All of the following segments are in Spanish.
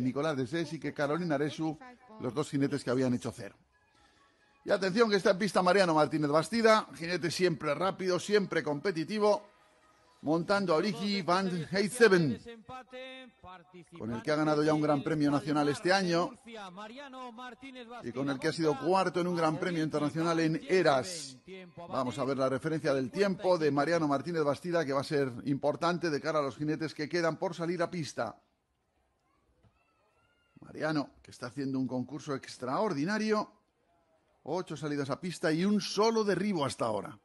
Nicolás de y que Carolina Aresu, los dos jinetes que habían hecho cero. Y atención que está en pista Mariano Martínez Bastida, jinete siempre rápido, siempre competitivo, montando a Origi Van Seven, con el que ha ganado ya un gran premio nacional este año y con el que ha sido cuarto en un gran premio internacional en Eras. Vamos a ver la referencia del tiempo de Mariano Martínez Bastida que va a ser importante de cara a los jinetes que quedan por salir a pista. Mariano, que está haciendo un concurso extraordinario. Ocho salidas a pista y un solo derribo hasta ahora.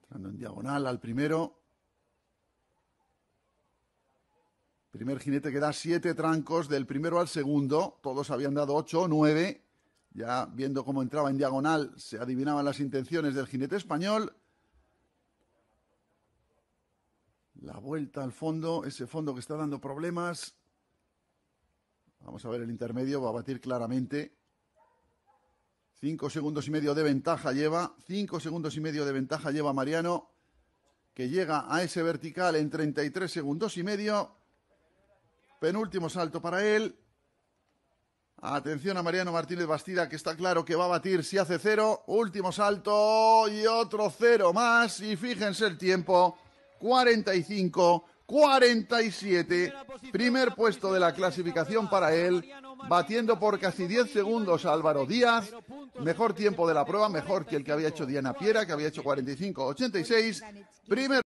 Entrando en diagonal al primero. Primer jinete que da siete trancos del primero al segundo. Todos habían dado ocho o nueve. Ya viendo cómo entraba en diagonal, se adivinaban las intenciones del jinete español. la vuelta al fondo, ese fondo que está dando problemas. Vamos a ver el intermedio, va a batir claramente. Cinco segundos y medio de ventaja lleva, cinco segundos y medio de ventaja lleva Mariano, que llega a ese vertical en 33 segundos y medio. Penúltimo salto para él. Atención a Mariano Martínez Bastida, que está claro que va a batir si hace cero. Último salto y otro cero más. Y fíjense el tiempo. 45, 47, primer puesto de la clasificación para él, batiendo por casi 10 segundos a Álvaro Díaz, mejor tiempo de la prueba, mejor que el que había hecho Diana Piera, que había hecho 45, 86, primer